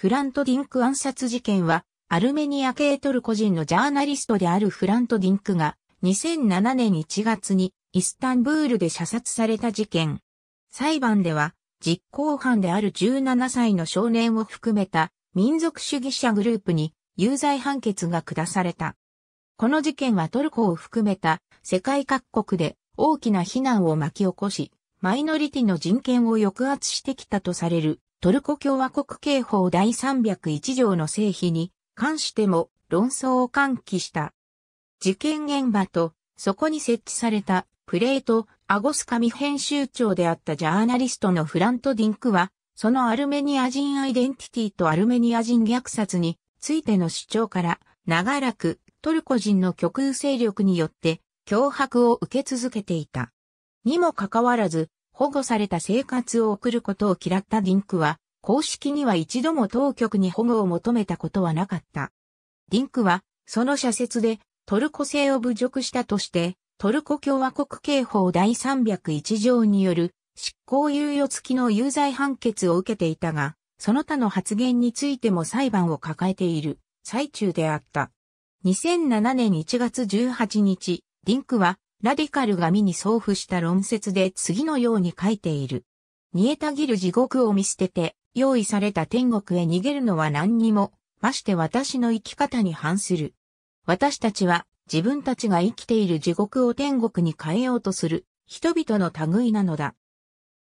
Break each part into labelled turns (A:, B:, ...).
A: フラント・ディンク暗殺事件は、アルメニア系トルコ人のジャーナリストであるフラント・ディンクが、2007年1月にイスタンブールで射殺された事件。裁判では、実行犯である17歳の少年を含めた民族主義者グループに有罪判決が下された。この事件はトルコを含めた世界各国で大きな非難を巻き起こし、マイノリティの人権を抑圧してきたとされるトルコ共和国刑法第301条の成否に関しても論争を喚起した。事件現場と、そこに設置されたプレート・アゴス紙編集長であったジャーナリストのフラント・ディンクは、そのアルメニア人アイデンティティとアルメニア人虐殺についての主張から、長らくトルコ人の極右勢力によって脅迫を受け続けていた。にもかかわらず、保護された生活を送ることを嫌ったディンクは、公式には一度も当局に保護を求めたことはなかった。ディンクは、その社説で、トルコ性を侮辱したとして、トルコ共和国刑法第301条による執行猶予付きの有罪判決を受けていたが、その他の発言についても裁判を抱えている最中であった。2007年1月18日、ディンクはラディカルが身に送付した論説で次のように書いている。煮えたぎる地獄を見捨てて、用意された天国へ逃げるのは何にも、まして私の生き方に反する。私たちは、自分たちが生きている地獄を天国に変えようとする、人々の類なのだ。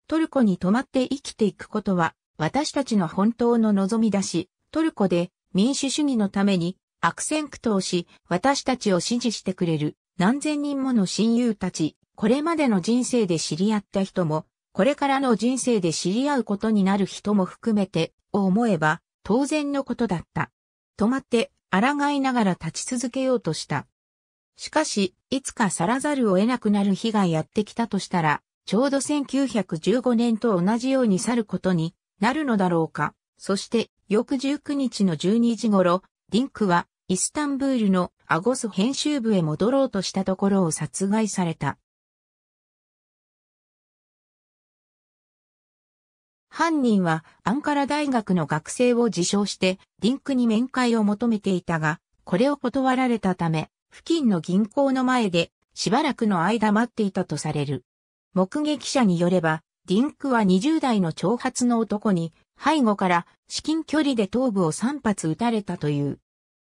A: トルコに泊まって生きていくことは、私たちの本当の望みだし、トルコで民主主義のために悪戦苦闘し、私たちを支持してくれる何千人もの親友たち、これまでの人生で知り合った人も、これからの人生で知り合うことになる人も含めて、を思えば、当然のことだった。止まって、抗いながら立ち続けようとした。しかし、いつか去らざるを得なくなる日がやってきたとしたら、ちょうど1915年と同じように去ることになるのだろうか。そして、翌19日の12時頃、リンクは、イスタンブールのアゴス編集部へ戻ろうとしたところを殺害された。犯人はアンカラ大学の学生を自称してリンクに面会を求めていたが、これを断られたため、付近の銀行の前でしばらくの間待っていたとされる。目撃者によれば、リンクは20代の長髪の男に背後から至近距離で頭部を3発撃たれたという。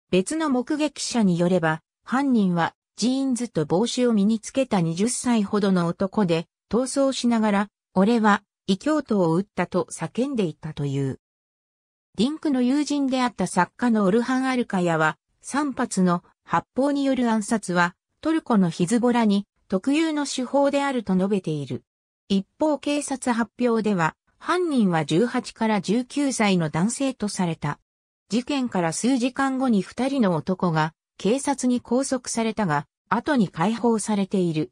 A: 別の目撃者によれば、犯人はジーンズと帽子を身につけた20歳ほどの男で、逃走しながら、俺は異教徒を撃ったと叫んでいたという。ディンクの友人であった作家のオルハン・アルカヤは、3発の発砲による暗殺は、トルコのヒズボラに特有の手法であると述べている。一方警察発表では、犯人は18から19歳の男性とされた。事件から数時間後に二人の男が警察に拘束されたが、後に解放されている。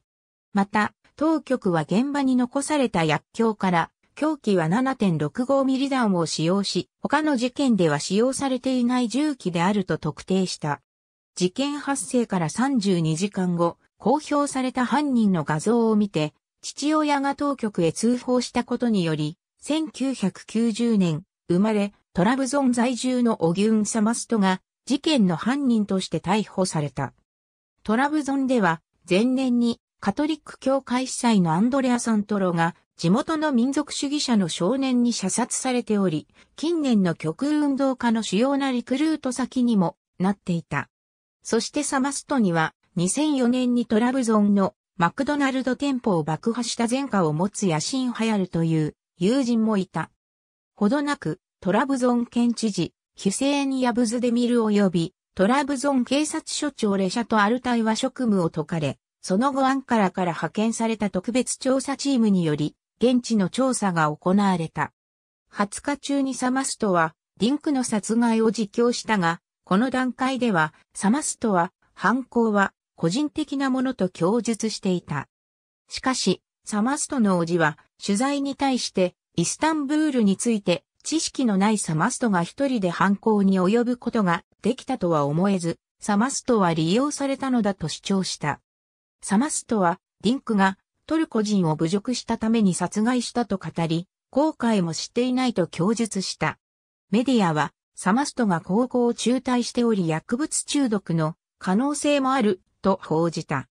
A: また、当局は現場に残された薬莢から、凶器は7 6 5ミリ弾を使用し、他の事件では使用されていない銃器であると特定した。事件発生から32時間後、公表された犯人の画像を見て、父親が当局へ通報したことにより、1990年、生まれ、トラブゾン在住のオギュン・サマストが事件の犯人として逮捕された。トラブゾンでは前年にカトリック教会司祭のアンドレア・サントロが地元の民族主義者の少年に射殺されており、近年の極右運動家の主要なリクルート先にもなっていた。そしてサマストには2004年にトラブゾンのマクドナルド店舗を爆破した前科を持つ野心流行るという友人もいた。ほどなくトラブゾン県知事、ヒュセーン・ヤブズデミル及び、トラブゾン警察署長列車とアルタイは職務を解かれ、その後アンカラから派遣された特別調査チームにより、現地の調査が行われた。20日中にサマストは、リンクの殺害を実況したが、この段階では、サマストは、犯行は、個人的なものと供述していた。しかし、サマストの叔父は、取材に対して、イスタンブールについて、知識のないサマストが一人で犯行に及ぶことができたとは思えず、サマストは利用されたのだと主張した。サマストは、ディンクがトルコ人を侮辱したために殺害したと語り、後悔もしていないと供述した。メディアは、サマストが高校を中退しており薬物中毒の可能性もあると報じた。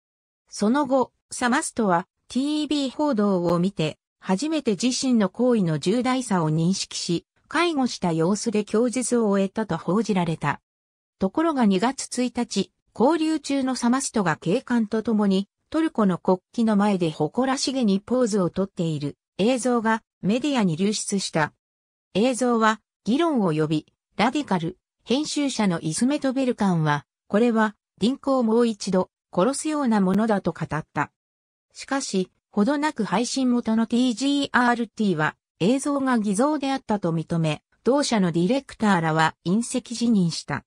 A: その後、サマストは TV 報道を見て初めて自身の行為の重大さを認識し、介護した様子で供述を終えたと報じられた。ところが2月1日、交流中のサマストが警官と共に、トルコの国旗の前で誇らしげにポーズをとっている映像がメディアに流出した。映像は議論を呼び、ラディカル、編集者のイスメトベルカンは、これは、リンクをもう一度、殺すようなものだと語った。しかし、ほどなく配信元の TGRT は映像が偽造であったと認め、同社のディレクターらは隕石辞任した。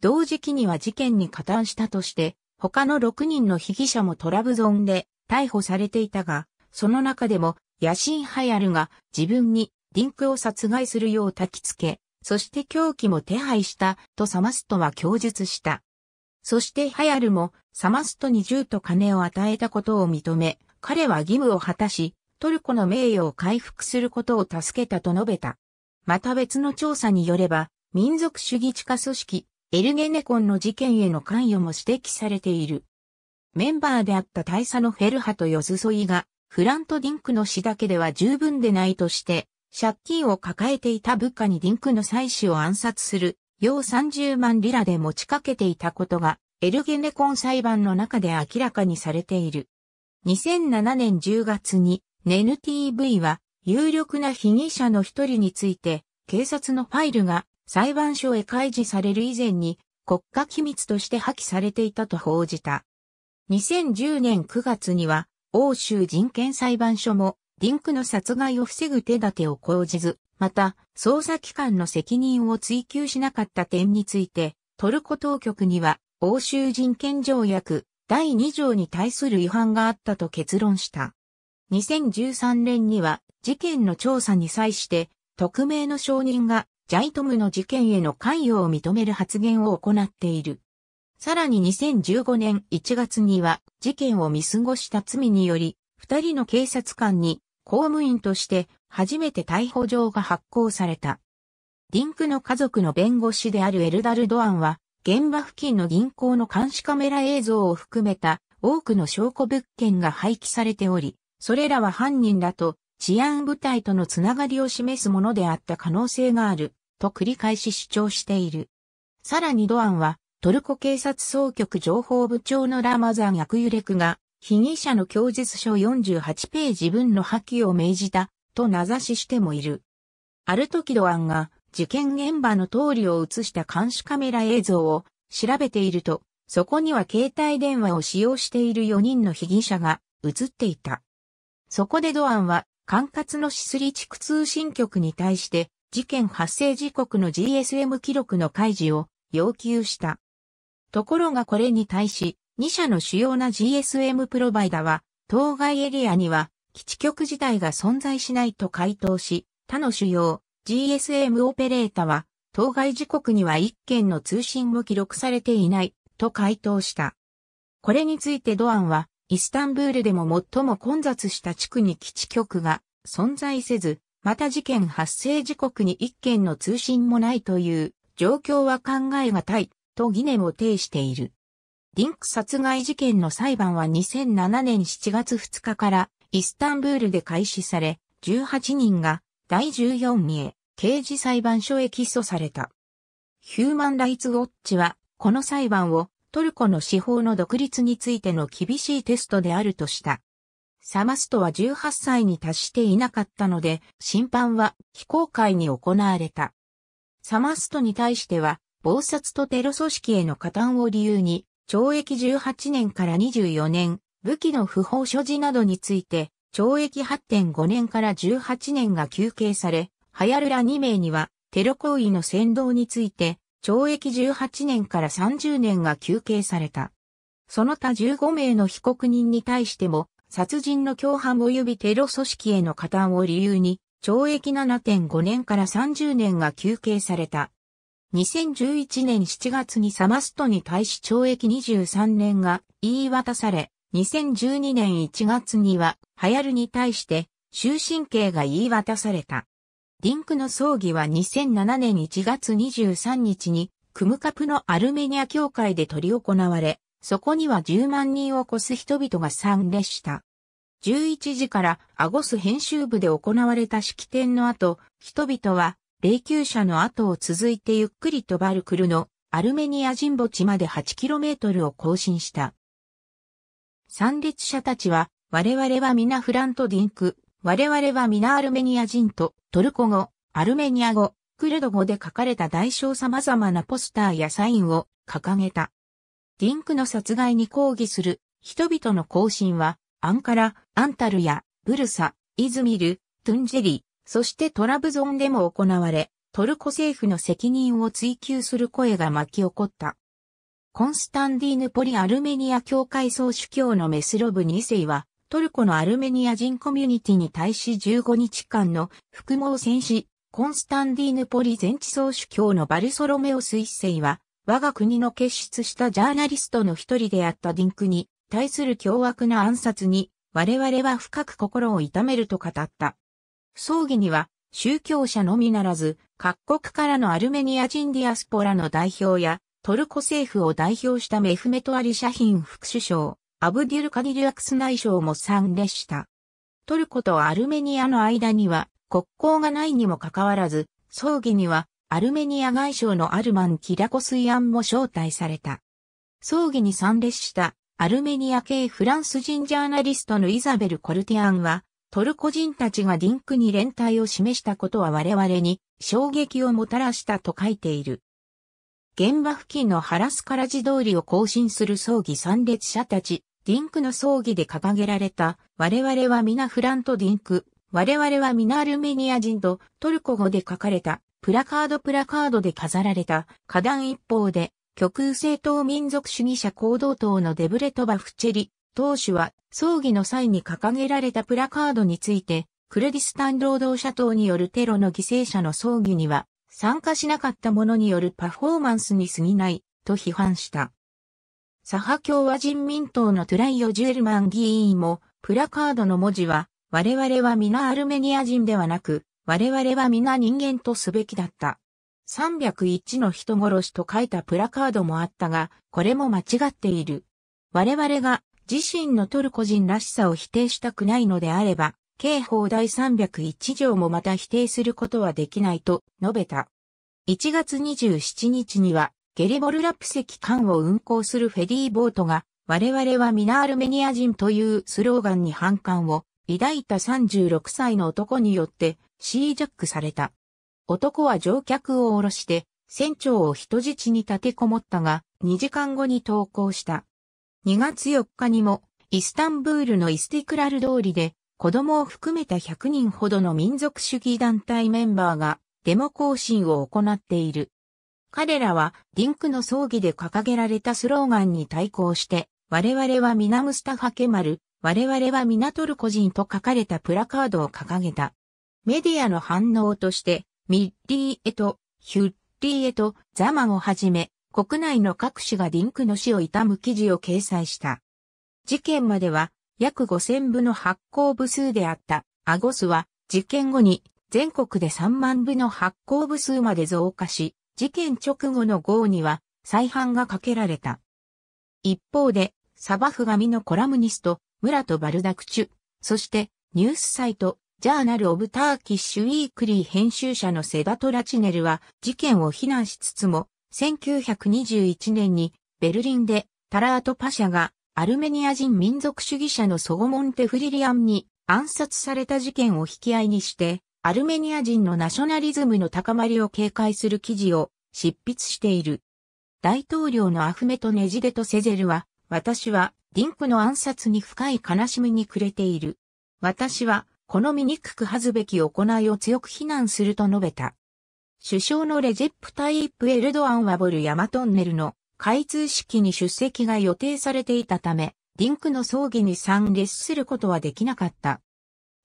A: 同時期には事件に加担したとして、他の6人の被疑者もトラブゾーンで逮捕されていたが、その中でも、ヤシン・ハヤルが自分にリンクを殺害するよう焚きつけ、そして凶器も手配したとサマストは供述した。そしてハヤルもサマストに銃と金を与えたことを認め、彼は義務を果たし、トルコの名誉を回復することを助けたと述べた。また別の調査によれば、民族主義地下組織、エルゲネコンの事件への関与も指摘されている。メンバーであった大佐のフェルハとヨズソイが、フラント・ディンクの死だけでは十分でないとして、借金を抱えていた部下にディンクの妻子を暗殺する、要30万リラで持ちかけていたことが、エルゲネコン裁判の中で明らかにされている。2007年10月に、n n t v は有力な被疑者の一人について、警察のファイルが裁判所へ開示される以前に国家機密として破棄されていたと報じた。2010年9月には、欧州人権裁判所も、リンクの殺害を防ぐ手立てを講じず、また、捜査機関の責任を追及しなかった点について、トルコ当局には、欧州人権条約第2条に対する違反があったと結論した。2013年には事件の調査に際して匿名の証人がジャイトムの事件への関与を認める発言を行っている。さらに2015年1月には事件を見過ごした罪により、二人の警察官に公務員として初めて逮捕状が発行された。リンクの家族の弁護士であるエルダル・ドアンは現場付近の銀行の監視カメラ映像を含めた多くの証拠物件が廃棄されており、それらは犯人らと治安部隊とのつながりを示すものであった可能性がある、と繰り返し主張している。さらにドアンは、トルコ警察総局情報部長のラマザン・役クユレクが、被疑者の供述書48ページ分の破棄を命じた、と名指ししてもいる。ある時ドアンが、事件現場の通りを映した監視カメラ映像を調べていると、そこには携帯電話を使用している4人の被疑者が映っていた。そこでドアンは管轄のシスリ地区通信局に対して事件発生時刻の GSM 記録の開示を要求した。ところがこれに対し、2社の主要な GSM プロバイダは、当該エリアには基地局自体が存在しないと回答し、他の主要 GSM オペレータは、当該時刻には1件の通信も記録されていない、と回答した。これについてドアンは、イスタンブールでも最も混雑した地区に基地局が存在せず、また事件発生時刻に1件の通信もないという状況は考えがたい、と疑念を呈している。リンク殺害事件の裁判は2007年7月2日からイスタンブールで開始され、18人が第14名、刑事裁判所へ起訴された。ヒューマン・ライツ・ウォッチは、この裁判をトルコの司法の独立についての厳しいテストであるとした。サマストは18歳に達していなかったので、審判は非公開に行われた。サマストに対しては、暴殺とテロ組織への加担を理由に、懲役18年から24年、武器の不法所持などについて、懲役8.5年から18年が休刑され、ハヤルら2名には、テロ行為の先導について、懲役18年から30年が休刑された。その他15名の被告人に対しても、殺人の共犯及びテロ組織への加担を理由に、懲役7.5年から30年が休刑された。2011年7月にサマストに対し懲役23年が言い渡され、2012年1月には、ハヤルに対して、終身刑が言い渡された。ディンクの葬儀は2007年1月23日に、クムカプのアルメニア教会で取り行われ、そこには10万人を超す人々が参列した。11時からアゴス編集部で行われた式典の後、人々は霊柩車の後を続いてゆっくりとバルクルのアルメニア人墓地まで 8km を更新した。参列者たちは、我々は皆フラントディンク、我々は皆アルメニア人と、トルコ語、アルメニア語、クルド語で書かれた大小様々なポスターやサインを掲げた。ディンクの殺害に抗議する人々の行進は、アンカラ、アンタルヤ、ブルサ、イズミル、トゥンジェリ、そしてトラブゾンでも行われ、トルコ政府の責任を追及する声が巻き起こった。コンスタンディーヌポリ・アルメニア教会総主教のメスロブ2世は、トルコのアルメニア人コミュニティに対し15日間の複合戦死、コンスタンディーヌポリ全地総主教のバルソロメオス一世は、我が国の結出したジャーナリストの一人であったディンクに対する凶悪な暗殺に、我々は深く心を痛めると語った。葬儀には、宗教者のみならず、各国からのアルメニア人ディアスポラの代表や、トルコ政府を代表したメフメト・アリ・シャヒン副首相、アブデュル・カディリアクス内相も参列した。トルコとアルメニアの間には国交がないにもかかわらず、葬儀にはアルメニア外相のアルマン・キラコスイアンも招待された。葬儀に参列したアルメニア系フランス人ジャーナリストのイザベル・コルティアンは、トルコ人たちがリンクに連帯を示したことは我々に衝撃をもたらしたと書いている。現場付近のハラスカラジ通りを行進する葬儀参列者たち、ディンクの葬儀で掲げられた、我々は皆フラントディンク、我々は皆アルメニア人とトルコ語で書かれた、プラカードプラカードで飾られた、花壇一方で、極右政党民族主義者行動党のデブレトバフチェリ、党首は、葬儀の際に掲げられたプラカードについて、クルディスタン労働者党によるテロの犠牲者の葬儀には、参加しなかった者によるパフォーマンスに過ぎない、と批判した。左派共和人民党のトゥライオ・ジュエルマン議員も、プラカードの文字は、我々は皆アルメニア人ではなく、我々は皆人間とすべきだった。301の人殺しと書いたプラカードもあったが、これも間違っている。我々が自身のトルコ人らしさを否定したくないのであれば、刑法第301条もまた否定することはできないと述べた。1月27日には、ゲリボルラプセ機艦を運航するフェリーボートが、我々は皆アルメニア人というスローガンに反感を抱いた36歳の男によってシージャックされた。男は乗客を降ろして、船長を人質に立てこもったが、2時間後に投降した。2月4日にも、イスタンブールのイスティクラル通りで、子供を含めた100人ほどの民族主義団体メンバーがデモ行進を行っている。彼らはリンクの葬儀で掲げられたスローガンに対抗して、我々はミナムスタファケマル、我々はミナトルコ人と書かれたプラカードを掲げた。メディアの反応として、ミッリーエとヒュッリーエとザマをはじめ、国内の各種がリンクの死を悼む記事を掲載した。事件までは約5000部の発行部数であったアゴスは事件後に全国で3万部の発行部数まで増加し、事件直後の号には再販がかけられた。一方で、サバフミのコラムニスト、村とバルダクチュ、そしてニュースサイト、ジャーナル・オブ・ターキッシュ・ウィークリー編集者のセダト・ラチネルは事件を非難しつつも、1921年にベルリンでタラート・パシャがアルメニア人民族主義者のソゴモン・テフリリアンに暗殺された事件を引き合いにして、アルメニア人のナショナリズムの高まりを警戒する記事を執筆している。大統領のアフメト・ネジデとセゼルは、私はディンクの暗殺に深い悲しみに暮れている。私は、この醜く恥ずべき行いを強く非難すると述べた。首相のレジェプタイップ・エルドアンはボルヤマトンネルの開通式に出席が予定されていたため、リンクの葬儀に参列することはできなかった。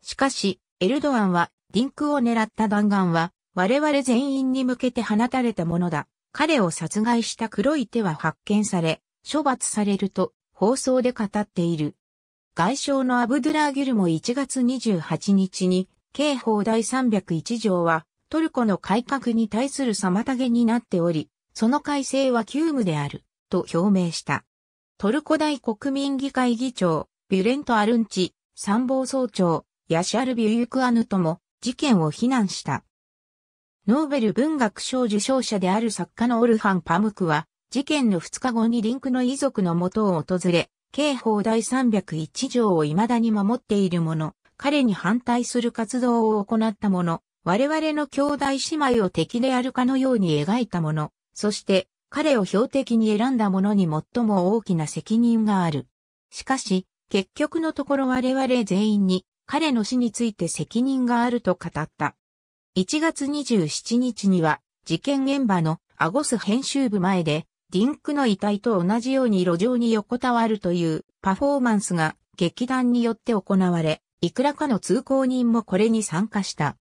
A: しかし、エルドアンは、リンクを狙った弾丸は、我々全員に向けて放たれたものだ。彼を殺害した黒い手は発見され、処罰されると、放送で語っている。外相のアブドゥラーギルも1月28日に、刑法第301条は、トルコの改革に対する妨げになっており、その改正は急務である、と表明した。トルコ大国民議会議長、ビュレント・アルンチ、参謀総長、ヤシャル・ビュユクアヌとも、事件を非難した。ノーベル文学賞受賞者である作家のオルハン・パムクは、事件の2日後にリンクの遺族の元を訪れ、刑法第301条を未だに守っている者、彼に反対する活動を行った者、我々の兄弟姉妹を敵であるかのように描いた者、そして彼を標的に選んだ者に最も大きな責任がある。しかし、結局のところ我々全員に彼の死について責任があると語った。1月27日には事件現場のアゴス編集部前でディンクの遺体と同じように路上に横たわるというパフォーマンスが劇団によって行われ、いくらかの通行人もこれに参加した。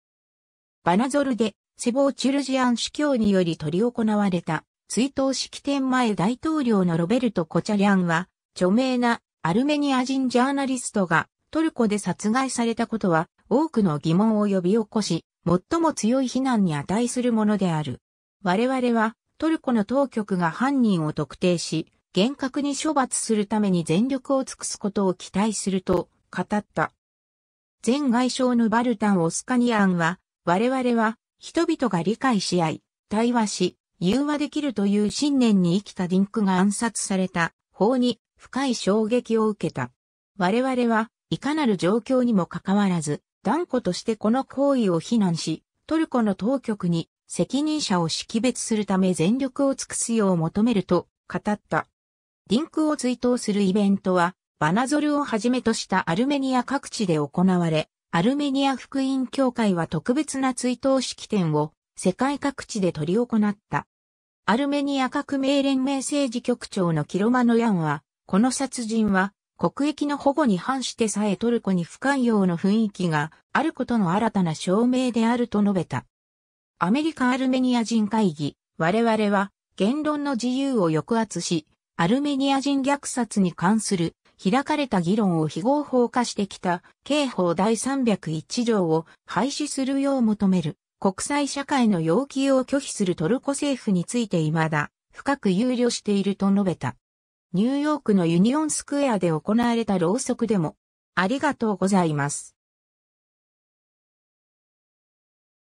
A: バナゾルでセボーチュルジアン司教により取り行われた追悼式典前大統領のロベルト・コチャリャンは、著名なアルメニア人ジャーナリストがトルコで殺害されたことは多くの疑問を呼び起こし、最も強い非難に値するものである。我々はトルコの当局が犯人を特定し、厳格に処罰するために全力を尽くすことを期待すると語った。前外相のバルタン・オスカニアンは、我々は人々が理解し合い、対話し、融和できるという信念に生きたディンクが暗殺された法に深い衝撃を受けた。我々はいかなる状況にもかかわらず、断固としてこの行為を非難し、トルコの当局に責任者を識別するため全力を尽くすよう求めると語った。ディンクを追悼するイベントは、バナゾルをはじめとしたアルメニア各地で行われ、アルメニア福音教会は特別な追悼式典を世界各地で取り行った。アルメニア革命連盟政治局長のキロマノヤンは、この殺人は国益の保護に反してさえトルコに不寛容の雰囲気があることの新たな証明であると述べた。アメリカ・アルメニア人会議、我々は言論の自由を抑圧し、アルメニア人虐殺に関する開かれた議論を非合法化してきた刑法第301条を廃止するよう求める国際社会の要求を拒否するトルコ政府について未だ深く憂慮していると述べた。ニューヨークのユニオンスクエアで行われたろうそくでもありがとうございます。